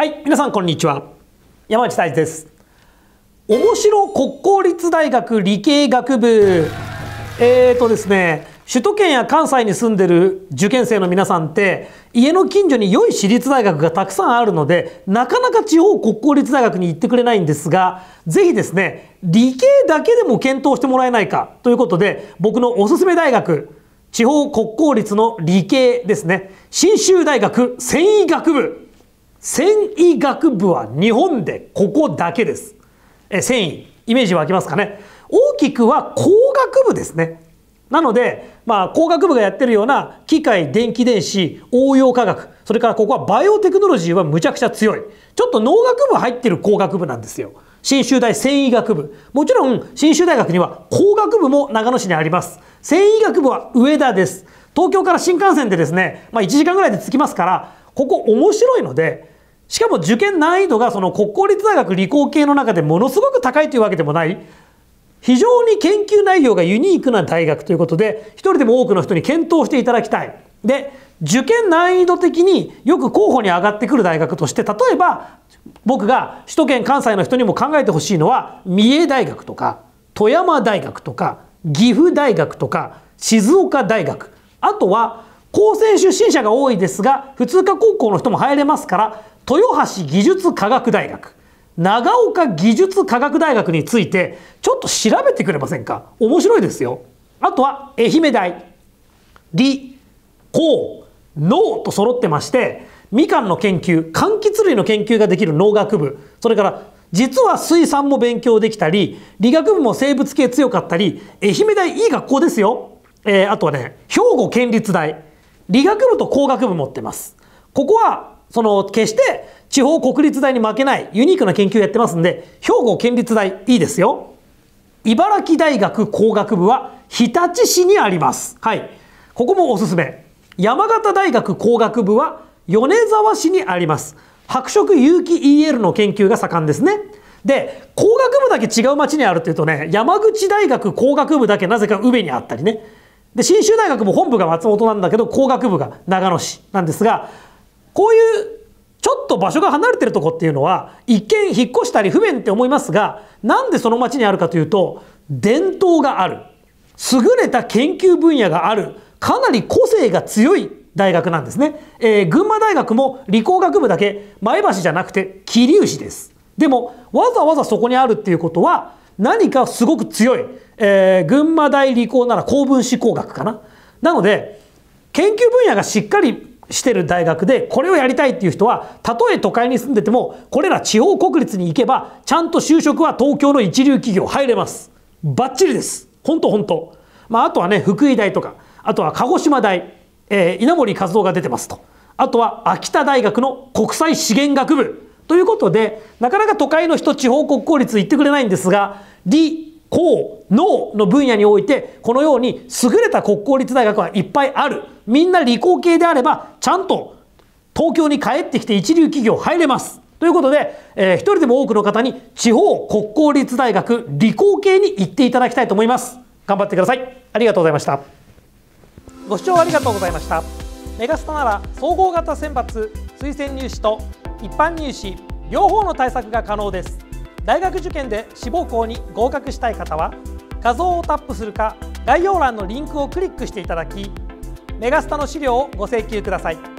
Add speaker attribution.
Speaker 1: はい、皆さんこんにちは。山内大地です。面白国公立大学理系学部。えーとですね、首都圏や関西に住んでる受験生の皆さんって家の近所に良い私立大学がたくさんあるのでなかなか地方国公立大学に行ってくれないんですが是非ですね理系だけでも検討してもらえないかということで僕のおすすめ大学地方国公立の理系ですね信州大学繊維学部繊維学部は日本でここだけです。え繊維、イメージ湧きますかね。大きくは工学部ですね。なので、まあ、工学部がやってるような機械、電気電子、応用科学、それからここはバイオテクノロジーはむちゃくちゃ強い。ちょっと農学部入ってる工学部なんですよ。信州大繊維学部。もちろん、信州大学には工学部も長野市にあります。繊維学部は上田です。東京から新幹線でですね、まあ、1時間ぐらいで着きますから、ここ面白いので、しかも受験難易度がその国公立大学理工系の中でものすごく高いというわけでもない、非常に研究内容がユニークな大学ということで、一人でも多くの人に検討していただきたい。で、受験難易度的によく候補に上がってくる大学として、例えば僕が首都圏関西の人にも考えてほしいのは、三重大学とか、富山大学とか、岐阜大学とか、静岡大学、あとは高専出身者が多いですが普通科高校の人も入れますから豊橋技術科学大学長岡技術科学大学についてちょっと調べてくれませんか面白いですよあとは愛媛大理工農と揃ってましてみかんの研究柑橘類の研究ができる農学部それから実は水産も勉強できたり理学部も生物系強かったり愛媛大いい学校ですよ、えー、あとはね兵庫県立大理学部と工学部持ってます。ここは、その、決して地方国立大に負けないユニークな研究をやってますんで、兵庫県立大いいですよ。茨城大学工学部は日立市にあります。はい。ここもおすすめ。山形大学工学部は米沢市にあります。白色有機 EL の研究が盛んですね。で、工学部だけ違う町にあるっていうとね、山口大学工学部だけなぜか上にあったりね。で、信州大学も本部が松本なんだけど、工学部が長野市なんですが、こういうちょっと場所が離れてるとこっていうのは、一見引っ越したり不便って思いますが、なんでその町にあるかというと、伝統がある。優れた研究分野がある。かなり個性が強い大学なんですね。えー、群馬大学も理工学部だけ前橋じゃなくて桐生市です。でも、わざわざそこにあるっていうことは、何かすごく強い、えー、群馬大理工なら公文思考学かな。なので、研究分野がしっかりしてる大学でこれをやりたいっていう人はたとえ都会に住んでてもこれら地方国立に行けばちゃんと就職は東京の一流企業入れますバッチリです本当本当まああとはね福井大とかあとは鹿児島大、えー、稲森和夫が出てますとあとは秋田大学の国際資源学部ということで、なかなか都会の人、地方国公立言ってくれないんですが、理、公、農の分野において、このように優れた国公立大学はいっぱいある。みんな理工系であれば、ちゃんと東京に帰ってきて一流企業入れます。ということで、えー、一人でも多くの方に地方国公立大学理工系に行っていただきたいと思います。頑張ってください。ありがとうございました。ご視聴ありがとうございました。メガスタなら総合型選抜推薦入試と一般入試両方の対策が可能です大学受験で志望校に合格したい方は画像をタップするか概要欄のリンクをクリックしていただきメガスタの資料をご請求ください